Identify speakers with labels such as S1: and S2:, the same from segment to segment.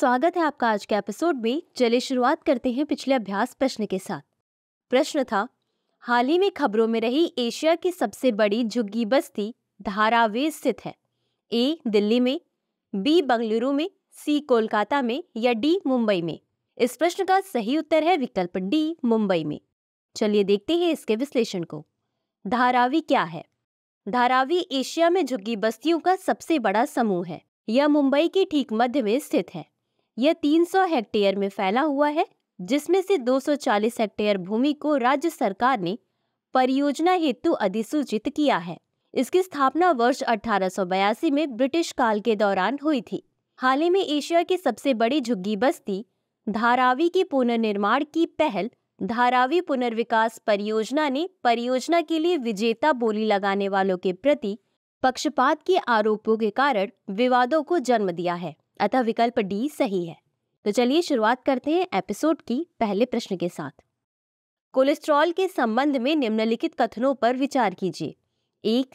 S1: स्वागत है आपका आज के एपिसोड में चलिए शुरुआत करते हैं पिछले अभ्यास प्रश्न के साथ प्रश्न था हाल ही में खबरों में रही एशिया की सबसे बड़ी झुग्गी बस्ती धारावे स्थित है ए दिल्ली में बी बंगलुरु में सी कोलकाता में या डी मुंबई में इस प्रश्न का सही उत्तर है विकल्प डी मुंबई में चलिए देखते हैं इसके विश्लेषण को धारावी क्या है धारावी एशिया में झुग्गी बस्तियों का सबसे बड़ा समूह है यह मुंबई के ठीक मध्य में स्थित है यह 300 हेक्टेयर में फैला हुआ है जिसमें से 240 हेक्टेयर भूमि को राज्य सरकार ने परियोजना हेतु अधिसूचित किया है इसकी स्थापना वर्ष अठारह में ब्रिटिश काल के दौरान हुई थी हाल ही में एशिया की सबसे बड़ी झुग्गी बस्ती धारावी के पुनर्निर्माण की पहल धारावी पुनर्विकास परियोजना ने परियोजना के लिए विजेता बोली लगाने वालों के प्रति पक्षपात के आरोपों के कारण विवादों को जन्म दिया है अतः विकल्प डी सही है तो चलिए शुरुआत करते हैं एपिसोड की पहले प्रश्न के साथ कोलेस्ट्रॉल के संबंध में निम्नलिखित कथनों पर विचार कीजिए एक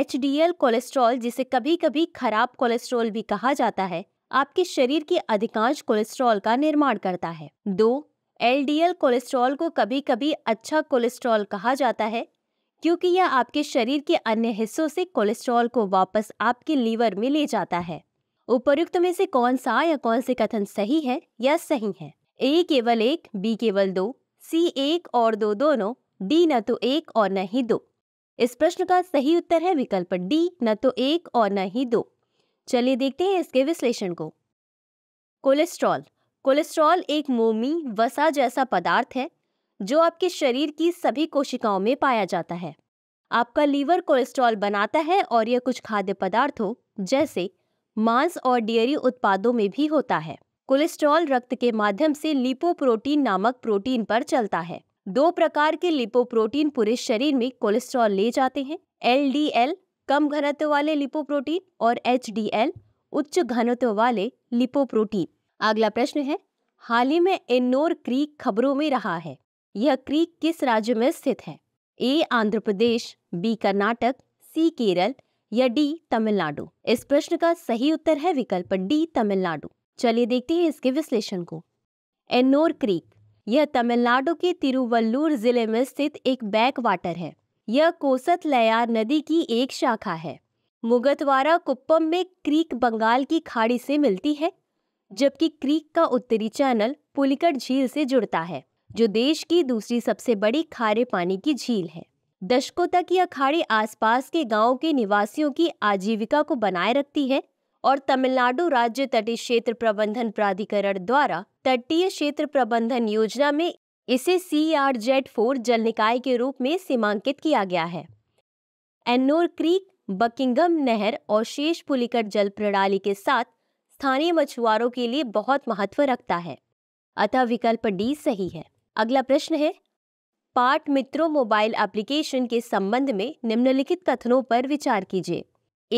S1: एच कोलेस्ट्रॉल जिसे कभी कभी खराब कोलेस्ट्रॉल भी कहा जाता है आपके शरीर के अधिकांश कोलेस्ट्रॉल का निर्माण करता है दो एल कोलेस्ट्रॉल को कभी कभी अच्छा कोलेस्ट्रॉल कहा जाता है क्योंकि यह आपके शरीर के अन्य हिस्सों से कोलेस्ट्रॉल को वापस आपके लीवर में ले जाता है उपरुक्त में से कौन सा या कौन से कथन सही है या सही है ए केवल एक बी केवल दो सी एक और दो दोनों डी न तो एक और न ही दो इस प्रश्न का सही उत्तर है विकल्प डी न तो एक और न ही दो चलिए देखते हैं इसके विश्लेषण को कोलेस्ट्रॉल कोलेस्ट्रॉल एक मोमी वसा जैसा पदार्थ है जो आपके शरीर की सभी कोशिकाओं में पाया जाता है आपका लीवर कोलेस्ट्रॉल बनाता है और यह कुछ खाद्य पदार्थों जैसे मांस और डेयरी उत्पादों में भी होता है कोलेस्ट्रॉल रक्त के माध्यम से लिपोप्रोटीन नामक प्रोटीन पर चलता है दो प्रकार के लिपोप्रोटीन पूरे शरीर में कोलेस्ट्रॉल ले जाते हैं एल कम घनत्व वाले लिपोप्रोटीन और एच उच्च घनत्व वाले लिपोप्रोटीन अगला प्रश्न है हाल ही में एन्नोर क्रीक खबरों में रहा है यह क्रीक किस राज्य में स्थित है A Andhra Pradesh B Karnataka C Kerala या डी तमिलनाडु इस प्रश्न का सही उत्तर है विकल्प डी तमिलनाडु चलिए देखते हैं इसके विश्लेषण को एनोर क्रीक यह तमिलनाडु के तिरुवल्लूर जिले में स्थित एक बैक वाटर है यह कोसत लयार नदी की एक शाखा है मुगतवारा कुप्पम में क्रीक बंगाल की खाड़ी से मिलती है जबकि क्रीक का उत्तरी चैनल पुलिकट झील से जुड़ता है जो देश की दूसरी सबसे बड़ी खारे पानी की झील है दशकों तक यह खाड़ी आसपास के गांवों के निवासियों की आजीविका को बनाए रखती है और तमिलनाडु राज्य तटीय क्षेत्र प्रबंधन प्राधिकरण द्वारा तटीय क्षेत्र प्रबंधन योजना में इसे सी आर जेड फोर जल निकाय के रूप में सीमांकित किया गया है एन्नोर क्रीक बकिंगम नहर और शेष पुलिकट जल प्रणाली के साथ स्थानीय मछुआरों के लिए बहुत महत्व रखता है अतः विकल्प डी सही है अगला प्रश्न है पाठ मित्रों मोबाइल एप्लीकेशन के संबंध में निम्नलिखित कथनों पर विचार कीजिए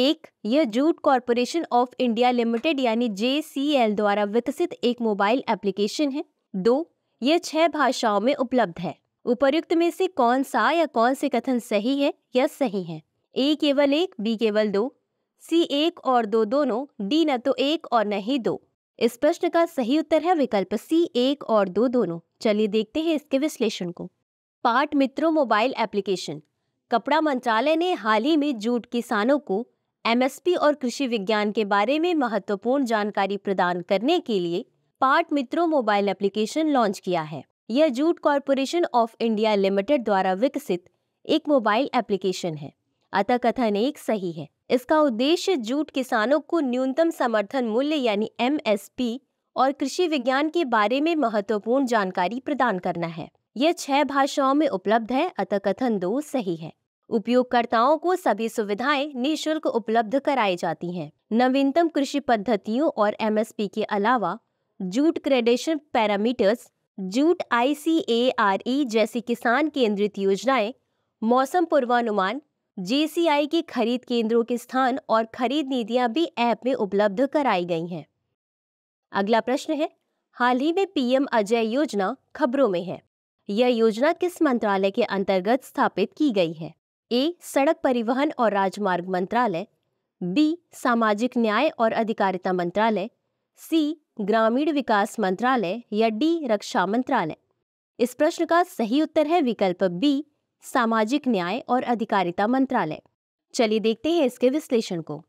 S1: एक यह jute corporation of India limited यानी जे द्वारा विकसित एक मोबाइल एप्लीकेशन है दो यह छह भाषाओं में उपलब्ध है उपर्युक्त में से कौन सा या कौन से कथन सही है या सही है ए केवल एक बी केवल दो सी एक और दो दोनों डी न तो एक और न ही दो इस प्रश्न का सही उत्तर है विकल्प सी एक और दो दोनों चलिए देखते हैं इसके विश्लेषण को पाट मित्रों मोबाइल एप्लीकेशन कपड़ा मंत्रालय ने हाल ही में जूट किसानों को एमएसपी और कृषि विज्ञान के बारे में महत्वपूर्ण जानकारी प्रदान करने के लिए पाट मित्रों मोबाइल एप्लीकेशन लॉन्च किया है यह jute corporation of India limited द्वारा विकसित एक मोबाइल एप्लीकेशन है अतः कथन एक सही है इसका उद्देश्य जूट किसानों को न्यूनतम समर्थन मूल्य यानी एम और कृषि विज्ञान के बारे में महत्वपूर्ण जानकारी प्रदान करना है यह छह भाषाओं में उपलब्ध है अतः कथन दो सही है उपयोगकर्ताओं को सभी सुविधाएं निःशुल्क उपलब्ध कराई जाती हैं नवीनतम कृषि पद्धतियों और एमएसपी के अलावा jute gradation parameters jute I जैसी किसान केंद्रित योजनाएं मौसम पूर्वानुमान जेसीआई के खरीद केंद्रों के स्थान और खरीद नीतियां भी ऐप में उपलब्ध कराई गई हैं अगला प्रश्न है हाल ही में पीएम अजय योजना खबरों में है यह योजना किस मंत्रालय के अंतर्गत स्थापित की गई है ए सड़क परिवहन और राजमार्ग मंत्रालय बी सामाजिक न्याय और अधिकारिता मंत्रालय सी ग्रामीण विकास मंत्रालय या डी रक्षा मंत्रालय इस प्रश्न का सही उत्तर है विकल्प बी सामाजिक न्याय और अधिकारिता मंत्रालय चलिए देखते हैं इसके विश्लेषण को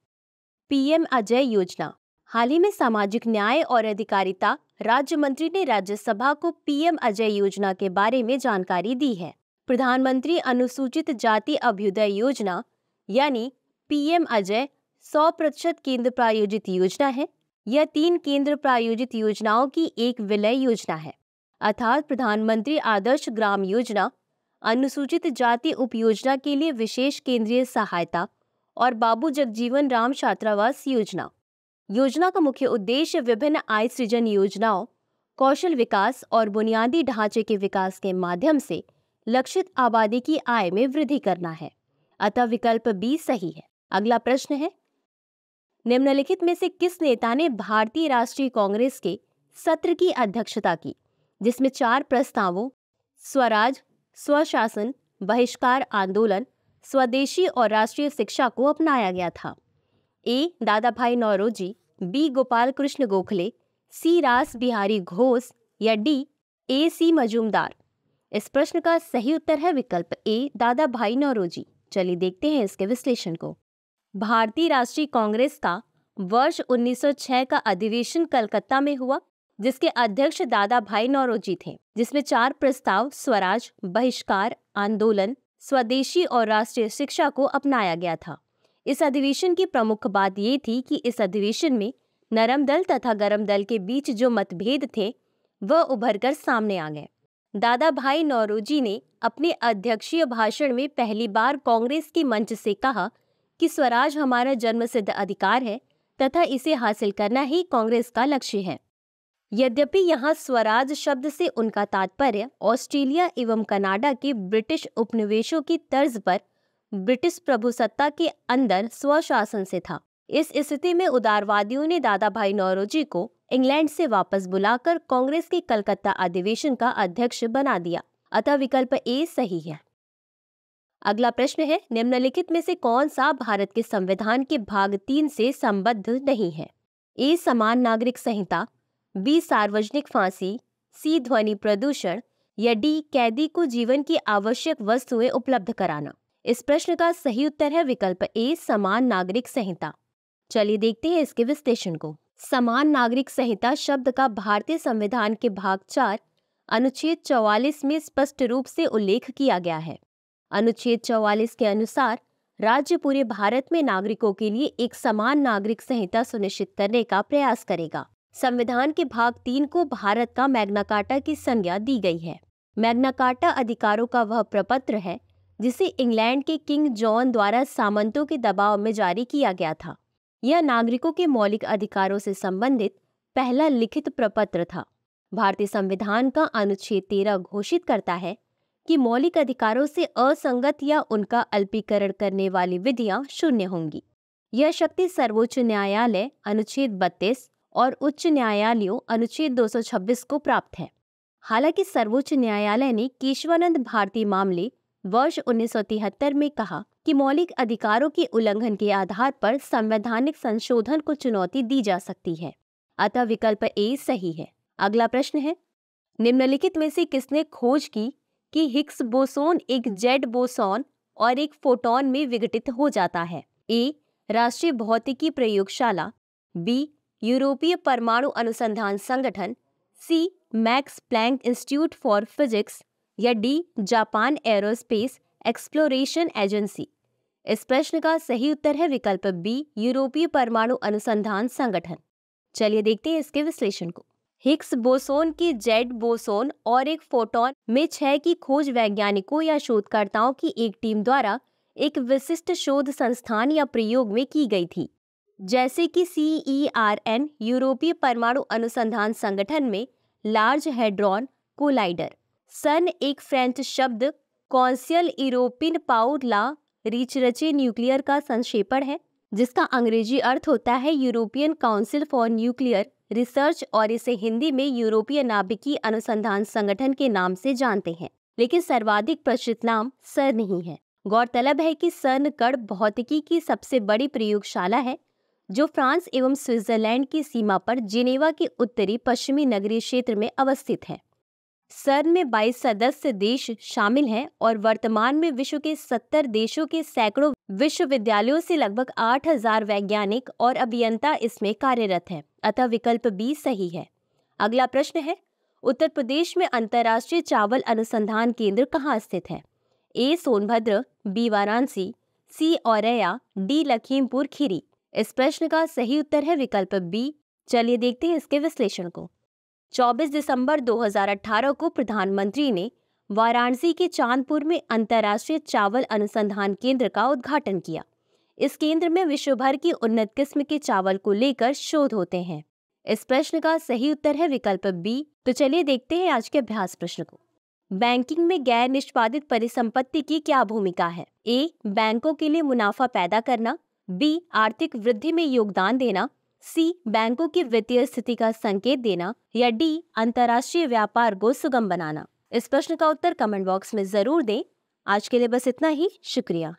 S1: पीएम अजय योजना हाल ही में सामाजिक न्याय और अधिकारिता राज्य मंत्री ने राज्यसभा को पीएम अजय योजना के बारे में जानकारी दी है प्रधानमंत्री अनुसूचित जाति अभ्युदय योजना यानी पीएम अजय 100 प्रतिशत केंद्र प्रायोजित योजना है यह तीन केंद्र प्रायोजित योजनाओं की एक विलय योजना है अर्थात प्रधानमंत्री आदर्श ग्राम योजना अनुसूचित जाति उप योजना के लिए विशेष केंद्रीय सहायता और बाबू जगजीवन राम छात्रावास योजना योजना का मुख्य उद्देश्य विभिन्न आय सृजन योजनाओं कौशल विकास और बुनियादी ढांचे के विकास के माध्यम से लक्षित आबादी की आय में वृद्धि करना है अतः विकल्प बी सही है अगला प्रश्न है निम्नलिखित में से किस नेता ने भारतीय राष्ट्रीय कांग्रेस के सत्र की अध्यक्षता की जिसमें चार प्रस्तावों स्वराज स्वशासन बहिष्कार आंदोलन स्वदेशी और राष्ट्रीय शिक्षा को अपनाया गया था A Dadabhai Naoroji B Gopal Krishna Gokhale C Rash Behari Ghosh या डी ए सी मजूमदार इस प्रश्न का सही उत्तर है विकल्प ए दादा भाई नौरोजी चलिए देखते हैं इसके विश्लेषण को भारतीय राष्ट्रीय कांग्रेस का वर्ष 1906 का अधिवेशन कलकत्ता में हुआ जिसके अध्यक्ष दादा भाई नौरोजी थे जिसमें चार प्रस्ताव स्वराज बहिष्कार आंदोलन स्वदेशी और राष्ट्रीय शिक्षा को अपनाया गया था इस अधिवेशन की प्रमुख बात ये थी कि इस अधिवेशन में नरम दल तथा गरम दल के बीच जो मतभेद थे वह उभर कर सामने आ गए दादा भाई नौरोजी ने अपने अध्यक्षीय भाषण में पहली बार कांग्रेस के मंच से कहा कि स्वराज हमारा जन्मसिद्ध अधिकार है तथा इसे हासिल करना ही कांग्रेस का लक्ष्य है यद्यपि यहाँ स्वराज शब्द से उनका तात्पर्य ऑस्ट्रेलिया एवं कनाडा के ब्रिटिश उपनिवेशों की तर्ज पर ब्रिटिश प्रभुसत्ता के अंदर स्वशासन से था इस स्थिति में उदारवादियों ने दादा भाई नौरोजी को इंग्लैंड से वापस बुलाकर कांग्रेस के कलकत्ता अधिवेशन का अध्यक्ष बना दिया अतः विकल्प ए सही है अगला प्रश्न है निम्नलिखित में से कौन सा भारत के संविधान के भाग तीन से संबद्ध नहीं है ए समान नागरिक संहिता बी सार्वजनिक फांसी सी ध्वनि प्रदूषण या डी कैदी को जीवन की आवश्यक वस्तुएं उपलब्ध कराना इस प्रश्न का सही उत्तर है विकल्प ए समान नागरिक संहिता चलिए देखते हैं इसके विश्लेषण को समान नागरिक संहिता शब्द का भारतीय संविधान के भाग चार अनुच्छेद चौवालीस में स्पष्ट रूप से उल्लेख किया गया है अनुच्छेद चौवालिस के अनुसार राज्य पूरे भारत में नागरिकों के लिए एक समान नागरिक संहिता सुनिश्चित करने का प्रयास करेगा संविधान के भाग तीन को भारत का मैग्नाकाटा की संज्ञा दी गई है मैग्नाकाटा अधिकारों का वह प्रपत्र है जिसे इंग्लैंड के किंग जॉन द्वारा सामंतों के दबाव में जारी किया गया था यह नागरिकों के मौलिक अधिकारों से संबंधित पहला लिखित प्रपत्र था भारतीय संविधान का अनुच्छेद तेरह घोषित करता है कि मौलिक अधिकारों से असंगत या उनका अल्पीकरण करने वाली विधियां शून्य होंगी यह शक्ति सर्वोच्च न्यायालय अनुच्छेद बत्तीस और उच्च न्यायालयों अनुच्छेद 226 को प्राप्त है हालांकि सर्वोच्च न्यायालय ने केशवानंद भारती मामले वर्ष उन्नीस में कहा कि मौलिक अधिकारों के उल्लंघन के आधार पर संवैधानिक संशोधन को चुनौती दी जा सकती है अतः विकल्प ए सही है अगला प्रश्न है निम्नलिखित में से किसने खोज की कि हिक्स बोसोन एक जेड बोसोन और एक फोटोन में विघटित हो जाता है ए राष्ट्रीय भौतिकी प्रयोगशाला बी यूरोपीय परमाणु अनुसंधान संगठन C Max Planck institute for physics या D Japan aerospace exploration agency इस प्रश्न का सही उत्तर है विकल्प बी यूरोपीय परमाणु अनुसंधान संगठन चलिए देखते हैं इसके विश्लेषण को हिक्स बोसोन की जेड बोसोन और एक फोटोन में छह की खोज वैज्ञानिकों या शोधकर्ताओं की एक टीम द्वारा एक विशिष्ट शोध संस्थान या प्रयोग में की गई थी जैसे कि सी ई आर एन यूरोपीय परमाणु अनुसंधान संगठन में लार्ज हेड्रॉन कोलाइडर सन एक फ्रेंच शब्द कौंसियल यूरोपिन पाउला रिचरचे न्यूक्लियर का संक्षेपण है जिसका अंग्रेजी अर्थ होता है European council for nuclear research और इसे हिंदी में यूरोपीय नाभिकीय अनुसंधान संगठन के नाम से जानते हैं लेकिन सर्वाधिक प्रचलित नाम सर ही है गौरतलब है कि सर्न कण भौतिकी की सबसे बड़ी प्रयोगशाला है जो फ्रांस एवं स्विट्जरलैंड की सीमा पर जिनेवा के उत्तरी पश्चिमी नगरीय क्षेत्र में अवस्थित है सर्न में 22 सदस्य देश शामिल हैं और वर्तमान में विश्व के 70 देशों के सैकड़ों विश्वविद्यालयों से लगभग 8000 वैज्ञानिक और अभियंता इसमें कार्यरत हैं अतः विकल्प बी सही है अगला प्रश्न है उत्तर प्रदेश में अंतर्राष्ट्रीय चावल अनुसंधान केंद्र कहाँ स्थित है A Sonbhadra B Varanasi C Auraiya D Lakhimpur Kheri इस प्रश्न का सही उत्तर है विकल्प बी चलिए देखते हैं इसके विश्लेषण को 24 दिसंबर 2018 को प्रधानमंत्री ने वाराणसी के चांदपुर में अंतर्राष्ट्रीय चावल अनुसंधान केंद्र का उद्घाटन किया इस केंद्र में विश्व भर की उन्नत किस्म के चावल को लेकर शोध होते हैं इस प्रश्न का सही उत्तर है विकल्प बी तो चलिए देखते हैं आज के अभ्यास प्रश्न को बैंकिंग में गैर निष्पादित परिसंपत्ति की क्या भूमिका है ए बैंकों के लिए मुनाफा पैदा करना बी आर्थिक वृद्धि में योगदान देना सी बैंकों की वित्तीय स्थिति का संकेत देना या डी अंतर्राष्ट्रीय व्यापार को सुगम बनाना इस प्रश्न का उत्तर कमेंट बॉक्स में जरूर दें आज के लिए बस इतना ही शुक्रिया